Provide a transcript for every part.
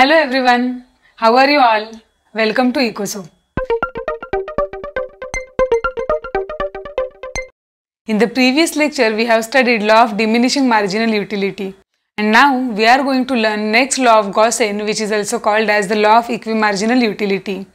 Hello everyone, how are you all? Welcome to EcoSo. In the previous lecture, we have studied law of diminishing marginal utility. And now we are going to learn next law of Gaussian which is also called as the law of equimarginal utility.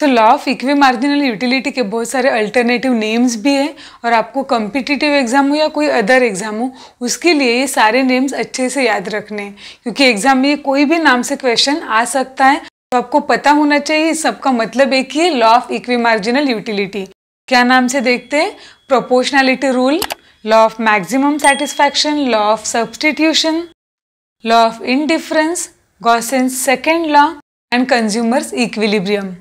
तो law of equi marginal utility के बहुत सारे alternative names भी हैं और आपको competitive exam हो या कोई अदर एग्जाम हो उसके लिए ये सारे नेम्स अच्छे से याद रखने हैं क्योंकि एग्जाम में कोई भी नाम से क्वेश्चन आ सकता है तो आपको पता होना चाहिए सबका मतलब एक ही है law of equi marginal utility क्या नाम से देखते हैं proportionality rule law of maximum satisfaction law of substitution law of indifference Gossen's second law and consumer's equilibrium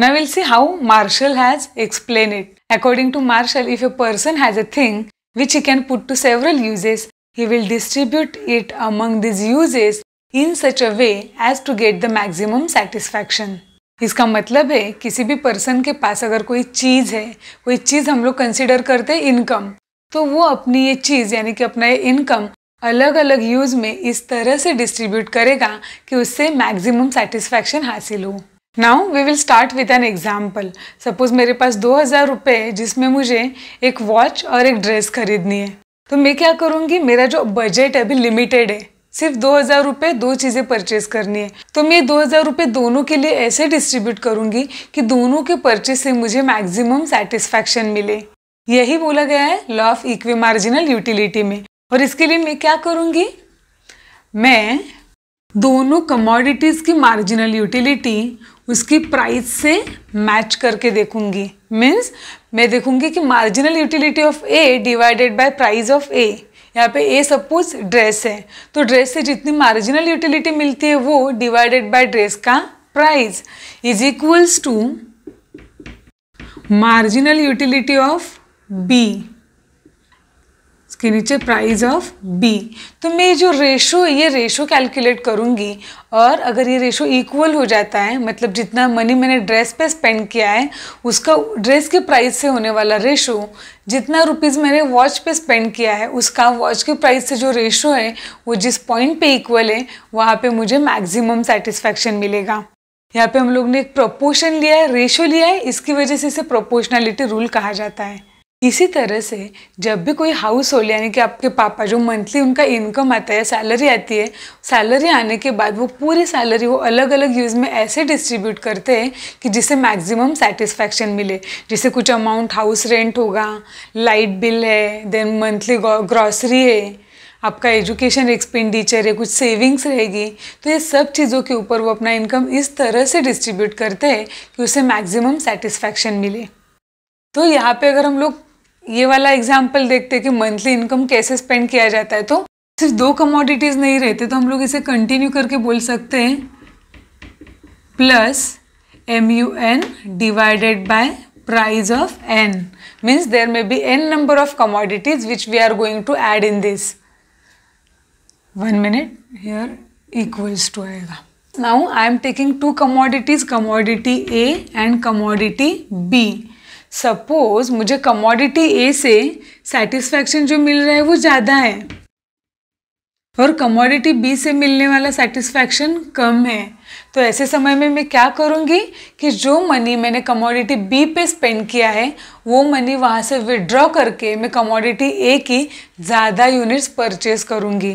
Now we'll see how Marshall has explained it. According to Marshall, if a person has a thing which he can put to several uses, he will distribute it among these uses in such a way as to get the maximum satisfaction. इसका मतलब है किसी भी person के पास अगर कोई चीज़ है कोई चीज़ हम लोग कंसिडर करते हैं इनकम तो वो अपनी ये चीज़ यानी कि अपना ये इनकम अलग अलग यूज़ में इस तरह से डिस्ट्रीब्यूट करेगा कि उससे मैक्सिमम सेटिस्फैक्शन हासिल हो now we will start with an example suppose मेरे पास दो हज़ार रुपये जिसमें मुझे एक वॉच और एक ड्रेस खरीदनी है तो मैं क्या करूँगी मेरा जो बजट अभी लिमिटेड है सिर्फ दो हज़ार रुपये दो चीज़ें परचेज करनी है तो मैं दो हज़ार रुपये दोनों के लिए ऐसे डिस्ट्रीब्यूट करूँगी कि दोनों के परचेज से मुझे मैक्सिमम सेटिस्फैक्शन मिले यही बोला गया है law of equi marginal utility में और इसके लिए मैं क्या करूँगी मैं दोनों कमोडिटीज़ की मार्जिनल यूटिलिटी उसकी प्राइस से मैच करके देखूंगी मीन्स मैं देखूंगी कि marginal utility of A divided by price of A यहाँ पे ए सपोज ड्रेस है तो ड्रेस से जितनी मार्जिनल यूटिलिटी मिलती है वो डिवाइडेड बाय ड्रेस का price is equals to marginal utility of B इसके नीचे प्राइस ऑफ बी तो मैं जो रेशो ये रेशो कैलकुलेट करूँगी और अगर ये रेशो इक्वल हो जाता है मतलब जितना मनी मैंने ड्रेस पे स्पेंड किया है उसका ड्रेस के प्राइस से होने वाला रेशो जितना रुपीज़ मैंने वॉच पे स्पेंड किया है उसका वॉच के प्राइस से जो रेशो है वो जिस पॉइंट पे इक्वल है वहाँ पे मुझे मैक्सिमम सेटिस्फैक्शन मिलेगा यहाँ पे हम लोग ने एक प्रोपोर्शन लिया है रेशो लिया है इसकी वजह से इसे प्रोपोर्शनैलिटी रूल कहा जाता है इसी तरह से जब भी कोई हाउस होल्ड यानी कि आपके पापा जो मंथली उनका इनकम आता है सैलरी आती है सैलरी आने के बाद वो पूरी सैलरी वो अलग अलग यूज़ में ऐसे डिस्ट्रीब्यूट करते हैं कि जिसे मैक्सिमम सेटिस्फैक्शन मिले जैसे कुछ अमाउंट हाउस रेंट होगा लाइट बिल है देन मंथली ग्रॉसरी है आपका एजुकेशन एक्सपेंडिचर है कुछ सेविंग्स रहेगी तो ये सब चीज़ों के ऊपर वो अपना इनकम इस तरह से डिस्ट्रीब्यूट करते हैं कि उसे मैक्सिमम सेटिस्फैक्शन मिले तो यहाँ पे अगर हम लोग ये वाला एग्जाम्पल देखते हैं कि मंथली इनकम कैसे स्पेंड किया जाता है तो सिर्फ दो कमोडिटीज नहीं रहते तो हम लोग इसे कंटिन्यू करके बोल सकते हैं plus M U N divided by price of N means there may be N number of commodities which we are going to add in this one minute here equals to आएगा now I am taking two commodities commodity A and commodity B suppose मुझे commodity A से satisfaction जो मिल रहा है वो ज़्यादा है और कमोडिटी बी से मिलने वाला सेटिस्फैक्शन कम है तो ऐसे समय में मैं क्या करूँगी कि जो मनी मैंने कमोडिटी बी पे स्पेंड किया है वो मनी वहाँ से विड्रॉ करके मैं कमोडिटी ए की ज़्यादा यूनिट्स परचेज करूँगी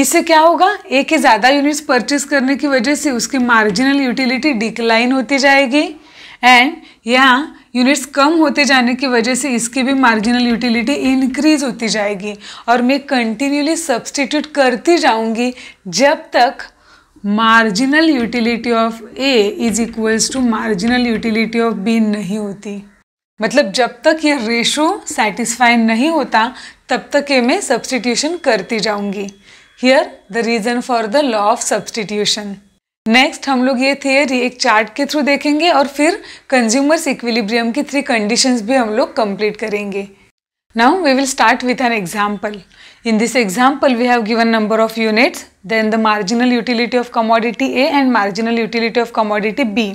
इससे क्या होगा ए के ज़्यादा यूनिट्स परचेज करने की वजह से उसकी मार्जिनल यूटिलिटी डिक्लाइन होती जाएगी एंड यहाँ यूनिट्स कम होते जाने की वजह से इसकी भी मार्जिनल यूटिलिटी इंक्रीज होती जाएगी और मैं कंटिन्यूली सब्सटीट्यूट करती जाऊँगी जब तक marginal utility of A is equals to marginal utility of B नहीं होती मतलब जब तक ये रेशो सेटिस्फाई नहीं होता तब तक ये मैं सब्सटीट्यूशन करती जाऊँगी here the reason for the law of substitution next हम लोग ये थियरी एक चार्ट के थ्रू देखेंगे और फिर कंज्यूमर्स इक्विलिब्रियम की थ्री कंडीशंस भी हम लोग कंप्लीट करेंगे now we will start with an example in this example we have given number of units then the marginal utility of commodity A and marginal utility of commodity B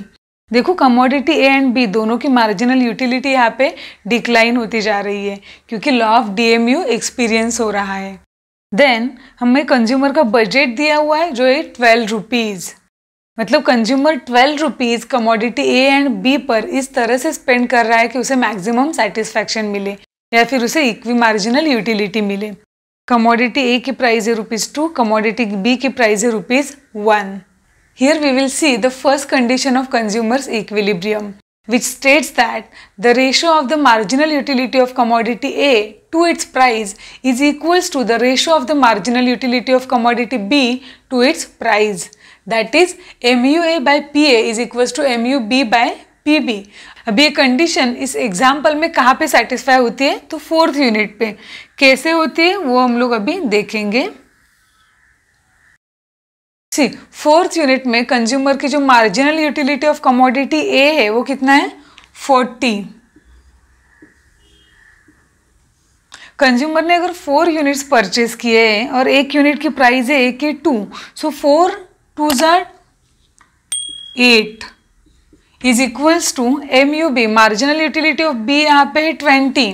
देखो commodity A and B दोनों की marginal utility यहाँ पे decline होती जा रही है क्योंकि लॉ ऑफ डीएमयू एक्सपीरियंस हो रहा है देन हमें कंज्यूमर का बजट दिया हुआ है जो है ट्वेल्व रुपीज़ मतलब consumer twelve rupees commodity A and B पर इस तरह से स्पेंड कर रहा है कि उसे मैक्सिमम सेटिस्फेक्शन मिले या फिर उसे इक्वी मार्जिनल यूटिलिटी मिले कमोडिटी ए की प्राइस है रुपीज़ टू कमोडिटी बी की प्राइस है rupees one here we will see the first condition of consumer equilibrium which states that the ratio of the marginal utility of commodity A to its price is equals to the ratio of the marginal utility of commodity B to its price P A is equal to M U B bye P B अब ये condition इस example में कहाँ पे satisfy होती है तो fourth unit पे कैसे होती है वो हम लोग अभी देखेंगे सी फोर्थ यूनिट में कंज्यूमर की जो marginal utility of commodity A है वो कितना है फोर्टी कंज्यूमर ने अगर फोर यूनिट्स परचेज किए हैं और एक यूनिट की प्राइस है ए के टू सो फोर टू ज़र eight is equals to M U B marginal utility of B यहाँ पे है ट्वेंटी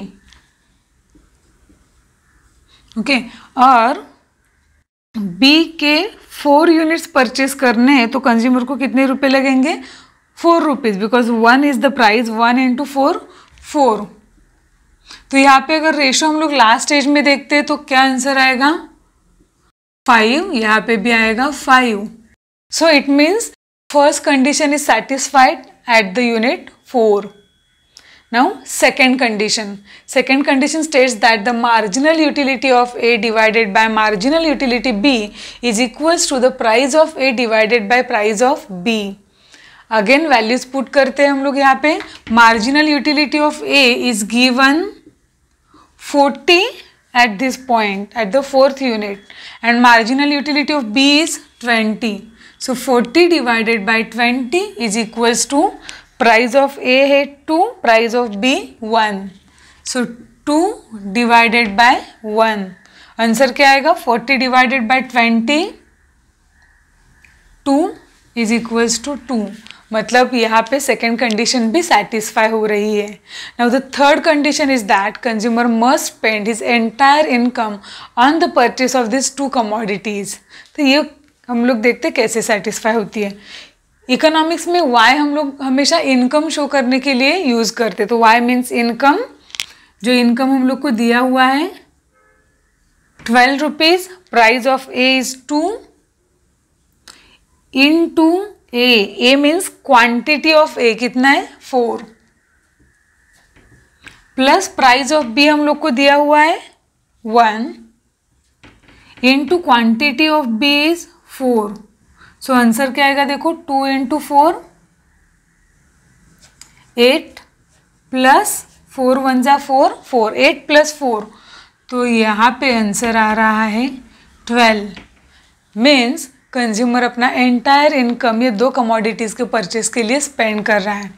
ओके और बी के फोर यूनिट्स परचेज करने हैं तो कंज्यूमर को कितने रुपए लगेंगे four rupees because one is the price one into four four तो यहाँ पे अगर रेशो हम लोग लास्ट स्टेज में देखते हैं तो क्या आंसर आएगा फाइव यहाँ पे भी आएगा five So it means first condition is satisfied at the unit 4. Now second condition. Second condition states that the marginal utility of A divided by marginal utility B is equals to the price of A divided by price of B. Again values put करते हैं हम लोग यहाँ पे marginal utility of A 40 at this point at the fourth unit and marginal utility of B is 20. So 40 divided by 20 is equals to price of A है two price of B one so two divided by one answer क्या आएगा 40 divided by 20 two is equals to two मतलब यहाँ पे second condition भी satisfy हो रही है now the third condition is that consumer must spend his entire income on the purchase of this two commodities तो ये हम लोग देखते कैसे सेटिस्फाई होती है इकोनॉमिक्स में वाई हम लोग हमेशा इनकम शो करने के लिए यूज़ करते तो वाई मीन्स इनकम जो इनकम हम लोग को दिया हुआ है twelve rupees price of A is two into A A means quantity of A कितना है four plus price of B हम लोग को दिया हुआ है one into quantity of B is four so answer क्या आएगा देखो two into four eight plus four one ज़ा four four eight plus four तो यहाँ पे आंसर आ रहा है ट्वेल्व मीन्स कंज्यूमर अपना एंटायर इनकम ये दो कमोडिटीज़ के परचेस के लिए स्पेंड कर रहा है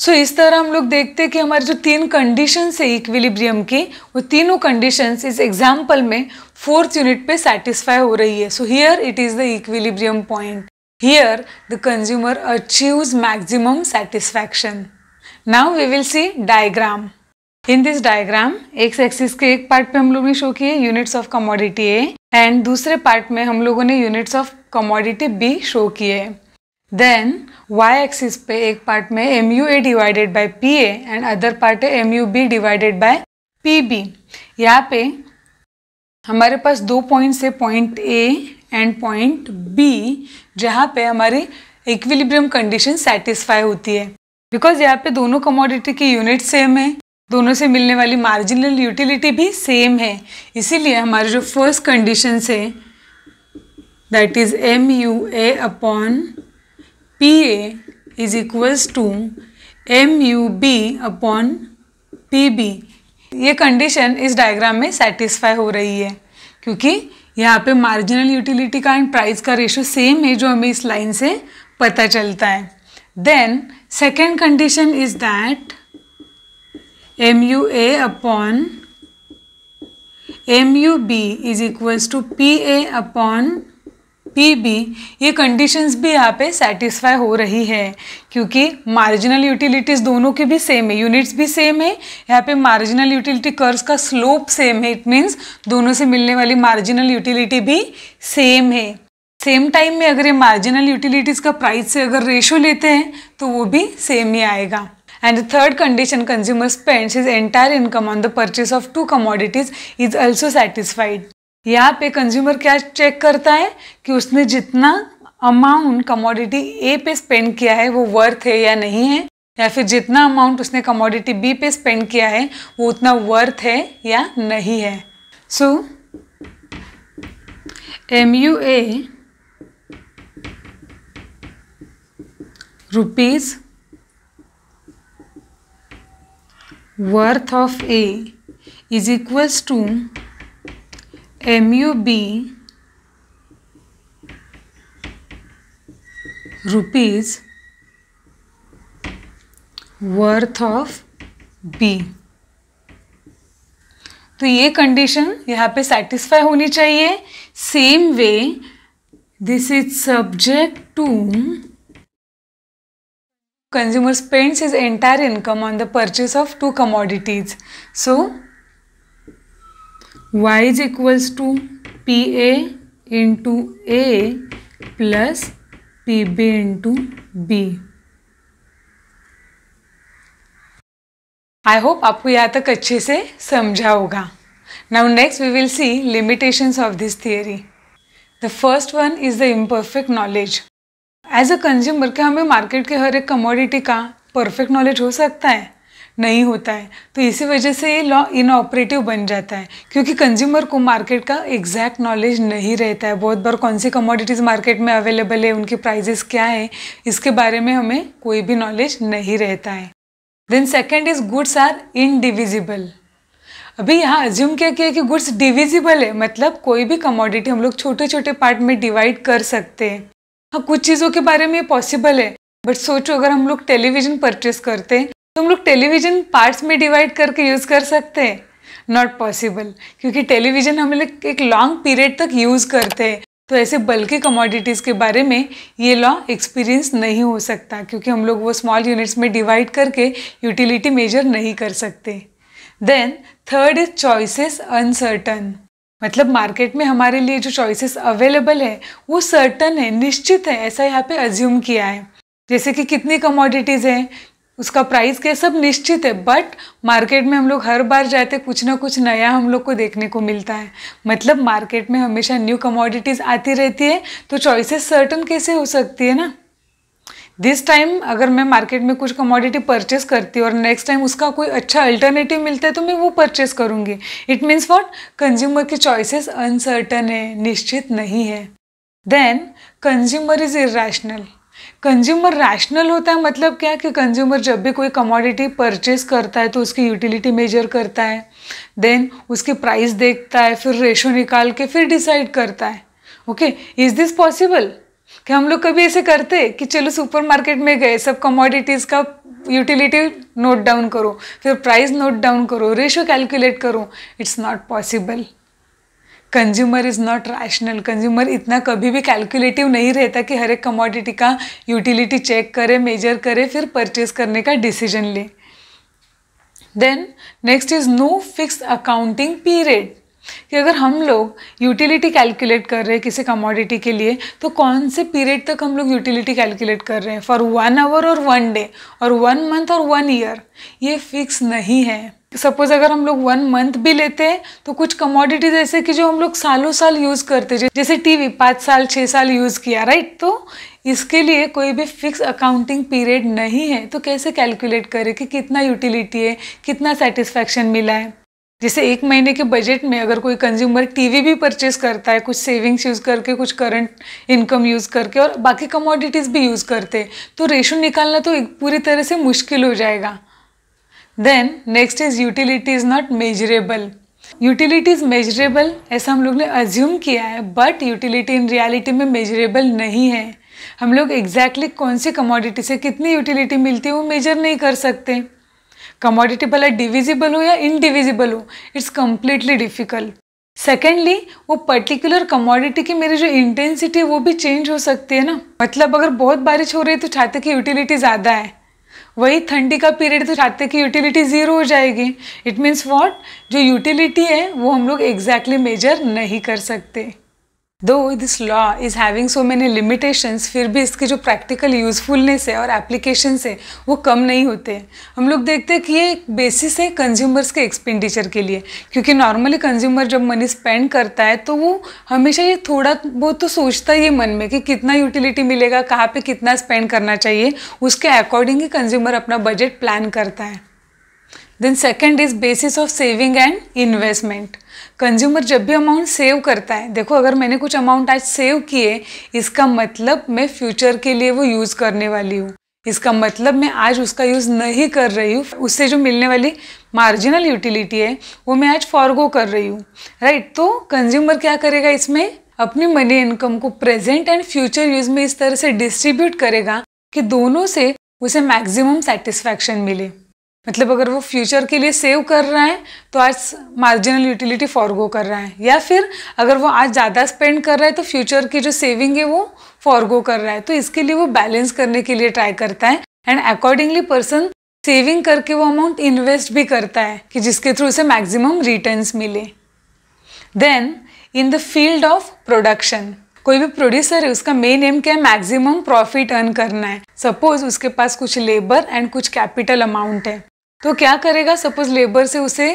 सो so, इस तरह हम लोग देखते हैं कि हमारे जो तीन कंडीशंस है इक्विलिब्रियम की वो तीनों कंडीशंस इस एग्जाम्पल में फोर्थ यूनिट पे सेटिस्फाई हो रही है so here it is the equilibrium point here the consumer achieves maximum satisfaction now we will see diagram in this diagram एक एक्सिस के एक पार्ट पे हम लोग ने शो किए units of commodity A and दूसरे पार्ट में हम लोगों ने units of commodity B show किए देन वाई एक्सिस पे एक पार्ट में M U A divided by P A and other part है M U B divided by P B यहाँ पे हमारे पास दो पॉइंट्स है point A and point B जहाँ पे हमारी इक्विलिब्रियम कंडीशन सेटिस्फाई होती है बिकॉज यहाँ पे दोनों कमोडिटी की यूनिट सेम है दोनों से मिलने वाली मार्जिनल यूटिलिटी भी सेम है इसीलिए हमारे जो फर्स्ट कंडीशन है that is M U A upon P A is equals to M U B upon P B ये कंडीशन इस डायग्राम में सेटिस्फाई हो रही है क्योंकि यहाँ पे मार्जिनल यूटिलिटी का एंड प्राइस का रेशो सेम है जो हमें इस लाइन से पता चलता है then second condition is that M U A upon M U B is equals to P A upon P B ये कंडीशंस भी यहाँ पे सेटिस्फाई हो रही है क्योंकि मार्जिनल यूटिलिटीज़ दोनों के भी सेम है यूनिट्स भी सेम है यहाँ पे मार्जिनल यूटिलिटी कर्व्स का स्लोप सेम है इट मीन्स दोनों से मिलने वाली मार्जिनल यूटिलिटी भी सेम है सेम टाइम में अगर ये मार्जिनल यूटिलिटीज़ का प्राइस से अगर रेशो लेते हैं तो वो भी सेम ही आएगा and third condition consumer spends is entire income on the purchase of two commodities is also satisfied यहाँ पे कंज्यूमर क्या चेक करता है कि उसने जितना अमाउंट कमोडिटी ए पे स्पेंड किया है वो वर्थ है या नहीं है या फिर जितना अमाउंट उसने कमोडिटी बी पे स्पेंड किया है वो उतना वर्थ है या नहीं है so M U A rupees worth of A is equals to M U B rupees worth of B तो ये कंडीशन यहाँ पे सेटिस्फाई होनी चाहिए same way this is subject to consumer spends is entire income on the purchase of two commodities so Y is equals to P A into A plus P B into B I hope आपको यहाँ तक अच्छे से समझा होगा now next we will see limitations of this theory the first one is the imperfect knowledge as a consumer क्या हमें market के हर एक कमोडिटी का परफेक्ट नॉलेज हो सकता है नहीं होता है तो इसी वजह से ये लॉ इनऑपरेटिव बन जाता है क्योंकि कंज्यूमर को मार्केट का एग्जैक्ट नॉलेज नहीं रहता है बहुत बार कौन सी कमोडिटीज़ मार्केट में अवेलेबल है उनकी प्राइजेस क्या है इसके बारे में हमें कोई भी नॉलेज नहीं रहता है then second is goods are indivisible अभी यहाँ अज्यूम क्या किया कि गुड्स डिविजिबल है मतलब कोई भी कमोडिटी हम लोग छोटे छोटे पार्ट में डिवाइड कर सकते हैं हाँ कुछ चीज़ों के बारे में पॉसिबल है बट सोचो अगर हम लोग टेलीविज़न परचेस करते तुम लोग टेलीविजन पार्ट्स में डिवाइड करके यूज़ कर सकते हैं नॉट पॉसिबल क्योंकि टेलीविज़न हम लोग एक लॉन्ग पीरियड तक यूज़ करते हैं तो ऐसे बल्कि कमोडिटीज़ के बारे में ये लॉ एक्सपीरियंस नहीं हो सकता क्योंकि हम लोग वो स्मॉल यूनिट्स में डिवाइड करके यूटिलिटी मेजर नहीं कर सकते then third is choices uncertain मतलब मार्केट में हमारे लिए जो चॉइसेस अवेलेबल है वो सर्टन है निश्चित है ऐसा यहाँ पे अज्यूम किया है जैसे कि कितनी कमोडिटीज़ हैं उसका प्राइस क्या सब निश्चित है बट मार्केट में हम लोग हर बार जाते कुछ ना कुछ नया हम लोग को देखने को मिलता है मतलब मार्केट में हमेशा न्यू कमोडिटीज़ आती रहती है तो चॉइसेस सर्टन कैसे हो सकती है ना दिस टाइम अगर मैं मार्केट में कुछ कमोडिटी परचेस करती हूँ और नेक्स्ट टाइम उसका कोई अच्छा अल्टरनेटिव मिलता है तो मैं वो परचेस करूँगी इट मीन्स वॉट कंज्यूमर की चॉइसेस अनसर्टन है निश्चित नहीं है then consumer is rational consumer rational होता है मतलब क्या कि कंज्यूमर जब भी कोई कमोडिटी परचेज करता है तो उसकी यूटिलिटी मेजर करता है देन उसकी प्राइस देखता है फिर रेशो निकाल के फिर डिसाइड करता है ओके इज़ दिस पॉसिबल कि हम लोग कभी ऐसे करते कि चलो सुपरमार्केट में गए सब कमोडिटीज़ का यूटिलिटी नोट डाउन करो फिर प्राइस नोट डाउन करो रेशो कैलकुलेट करो it's not possible consumer is not rational consumer इतना कभी भी कैलकुलेटिव नहीं रहता कि हर एक कमोडिटी का यूटिलिटी चेक करे मेजर करे फिर परचेज करने का डिसीजन ले then next is no fix accounting period कि अगर हम लोग यूटिलिटी कैलकुलेट कर रहे हैं किसी कमोडिटी के लिए तो कौन से पीरियड तक हम लोग यूटिलिटी कैलकुलेट कर रहे हैं फॉर वन आवर और वन डे और वन मंथ और वन ईयर ये फिक्स नहीं है सपोज अगर हम लोग वन मंथ भी लेते हैं तो कुछ कमोडिटीज ऐसे कि जो हम लोग सालों साल यूज़ करते हैं जैसे टीवी पाँच साल छः साल यूज़ किया राइट तो इसके लिए कोई भी फिक्स अकाउंटिंग पीरियड नहीं है तो कैसे कैलकुलेट करें कि कितना यूटिलिटी है कितना सेटिस्फैक्शन मिला है जैसे एक महीने के बजट में अगर कोई कंज्यूमर टीवी भी परचेस करता है कुछ सेविंग्स यूज़ करके कुछ करंट इनकम यूज़ करके और बाकी कमोडिटीज़ भी यूज़ करते हैं तो रेशो निकालना तो पूरी तरह से मुश्किल हो जाएगा then next is utility is not measurable utility is measurable ऐसा हम लोग ने अज्यूम किया है बट यूटिलिटी इन रियलिटी में मेजरेबल नहीं है हम लोग एग्जैक्टली exactly कौन सी कमोडिटी से कितनी यूटिलिटी मिलती है वो मेजर नहीं कर सकते कमोडिटी भला डिविजिबल हो या इनडिविजिबल हो इट्स कम्प्लीटली डिफ़िकल्ट सेकेंडली वो पर्टिकुलर कमोडिटी की मेरी जो इंटेंसिटी है वो भी चेंज हो सकती है ना मतलब अगर बहुत बारिश हो रही है तो छाते की यूटिलिटी ज़्यादा है वही ठंडी का पीरियड तो चाहते कि यूटिलिटी ज़ीरो हो जाएगी इट मीन्स वॉट जो यूटिलिटी है वो हम लोग एग्जैक्टली exactly मेजर नहीं कर सकते though this law is having so many limitations फिर भी इसके जो प्रैक्टिकल यूज़फुलनेस है और एप्लीकेशन है वो कम नहीं होते हम लोग देखते हैं कि ये एक बेसिस है कंज्यूमर्स के एक्सपेंडिचर के लिए क्योंकि नॉर्मली कंज्यूमर जब मनी स्पेंड करता है तो वो हमेशा ये थोड़ा बहुत तो सोचता ही है मन में कि कितना यूटिलिटी मिलेगा कहाँ पर कितना स्पेंड करना चाहिए उसके अकॉर्डिंग ही कंज्यूमर अपना बजट प्लान करता है then second is basis of saving and investment consumer जब भी अमाउंट सेव करता है देखो अगर मैंने कुछ अमाउंट आज सेव किए इसका मतलब मैं फ्यूचर के लिए वो यूज़ करने वाली हूँ इसका मतलब मैं आज उसका यूज़ नहीं कर रही हूँ उससे जो मिलने वाली मार्जिनल यूटिलिटी है वो मैं आज फॉरगो कर रही हूँ राइट तो कंज्यूमर क्या करेगा इसमें अपनी मनी इनकम को प्रेजेंट एंड फ्यूचर यूज़ में इस तरह से डिस्ट्रीब्यूट करेगा कि दोनों से उसे मैक्सिमम सेटिस्फैक्शन मिले मतलब अगर वो फ्यूचर के लिए सेव कर रहे हैं तो आज मार्जिनल यूटिलिटी फॉरगो कर रहे हैं या फिर अगर वो आज ज़्यादा स्पेंड कर रहा है तो फ्यूचर की जो सेविंग है वो फॉरगो कर रहा है तो इसके लिए वो बैलेंस करने के लिए ट्राई करता है एंड अकॉर्डिंगली पर्सन सेविंग करके वो अमाउंट इन्वेस्ट भी करता है कि जिसके थ्रू उसे मैक्सिमम रिटर्न्स मिले then in the field of production कोई भी प्रोड्यूसर है उसका मेन एम क्या है मैक्सिमम प्रॉफिट अर्न करना है सपोज उसके पास कुछ लेबर एंड कुछ कैपिटल अमाउंट है तो क्या करेगा सपोज लेबर से उसे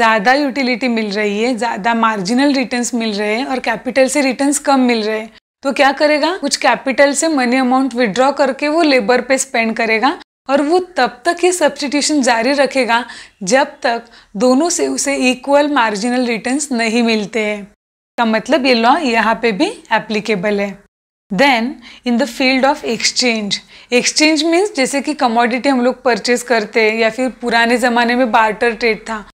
ज़्यादा यूटिलिटी मिल रही है ज़्यादा मार्जिनल रिटर्न्स मिल रहे हैं और कैपिटल से रिटर्न्स कम मिल रहे हैं तो क्या करेगा कुछ कैपिटल से मनी अमाउंट विड्रॉ करके वो लेबर पे स्पेंड करेगा और वो तब तक ये सब्सटीट्यूशन जारी रखेगा जब तक दोनों से उसे इक्वल मार्जिनल रिटर्न्स नहीं मिलते हैं का मतलब ये लॉ यहाँ पे भी एप्लीकेबल है then in the field of exchange exchange means जैसे कि कमोडिटी हम लोग परचेज करते हैं या फिर पुराने ज़माने में बार्टर ट्रेड था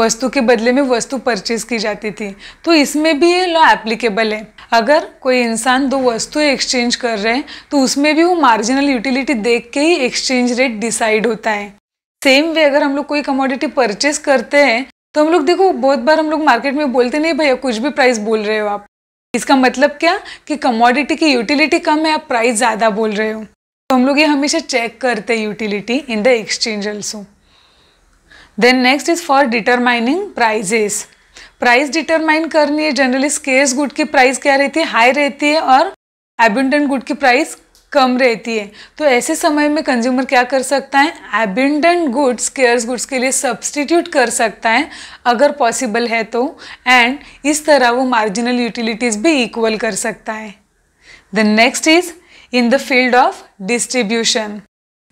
वस्तु के बदले में वस्तु परचेज की जाती थी तो इसमें भी ये लॉ एप्लीकेबल है अगर कोई इंसान दो वस्तु एक्सचेंज कर रहे हैं तो उसमें भी वो मार्जिनल यूटिलिटी देख के ही एक्सचेंज रेट डिसाइड होता है सेम वे अगर हम लोग कोई कमोडिटी परचेज करते हैं तो हम लोग देखो बहुत बार हम लोग मार्केट में बोलते नहीं भैया कुछ भी प्राइस बोल रहे हो आप इसका मतलब क्या कि कमोडिटी की यूटिलिटी कम है आप प्राइस ज़्यादा बोल रहे हो तो हम लोग ये हमेशा चेक करते हैं utility in the exchange also then next is for determining prices price determine करनी है जनरली स्केर्स गुड की प्राइस क्या रहती है हाई रहती है और एबुंडेंट गुड की प्राइस कम रहती है तो ऐसे समय में कंज्यूमर क्या कर सकता है एबिंडेंट गुड्स केयर्स गुड्स के लिए सब्सटीट्यूट कर सकता है अगर पॉसिबल है तो एंड इस तरह वो मार्जिनल यूटिलिटीज़ भी इक्वल कर सकता है the next is in the field of distribution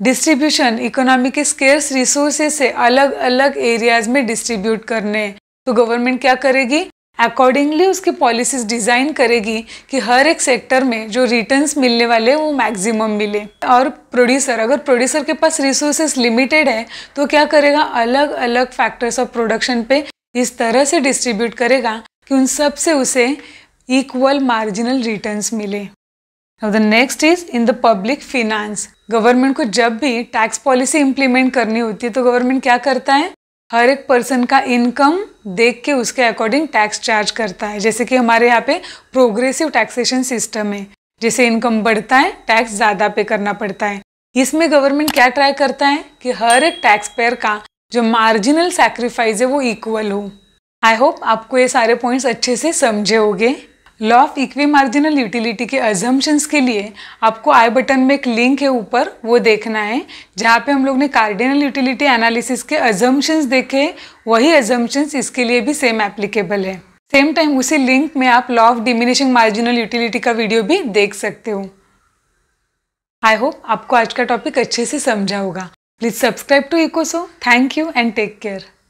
distribution economy के स्केयर्स रिसोर्सेज से अलग अलग एरियाज में डिस्ट्रीब्यूट करने तो गवर्नमेंट क्या करेगी अकॉर्डिंगली उसकी पॉलिसीज डिज़ाइन करेगी कि हर एक सेक्टर में जो रिटर्न्स मिलने वाले वो मैक्सिमम मिले और प्रोड्यूसर अगर प्रोड्यूसर के पास रिसोर्सेज लिमिटेड है तो क्या करेगा अलग अलग फैक्टर्स ऑफ प्रोडक्शन पे इस तरह से डिस्ट्रीब्यूट करेगा कि उन सब से उसे इक्वल मार्जिनल रिटर्न्स मिले और the next is in the public finance government को जब भी टैक्स पॉलिसी इम्प्लीमेंट करनी होती है तो गवर्नमेंट क्या करता है हर एक पर्सन का इनकम देख के उसके अकॉर्डिंग टैक्स चार्ज करता है जैसे कि हमारे यहाँ पे प्रोग्रेसिव टैक्सेशन सिस्टम है जैसे इनकम बढ़ता है टैक्स ज़्यादा पे करना पड़ता है इसमें गवर्नमेंट क्या ट्राई करता है कि हर एक टैक्स पेयर का जो मार्जिनल सेक्रीफाइस है वो इक्वल हो आई होप आपको ये सारे पॉइंट्स अच्छे से समझे होंगे law of equi marginal utility के अजम्पन्स के लिए आपको आई बटन में एक लिंक है ऊपर वो देखना है जहाँ पे हम लोग ने कार्डिनल यूटिलिटी एनालिसिस के अजम्पन्स देखे वही अजम्पन्स इसके लिए भी सेम एप्लीकेबल है सेम टाइम उसी लिंक में आप law of diminishing marginal utility का वीडियो भी देख सकते हो आई होप आपको आज का टॉपिक अच्छे से समझा होगा प्लीज़ सब्सक्राइब टू इकोसो thank you and take care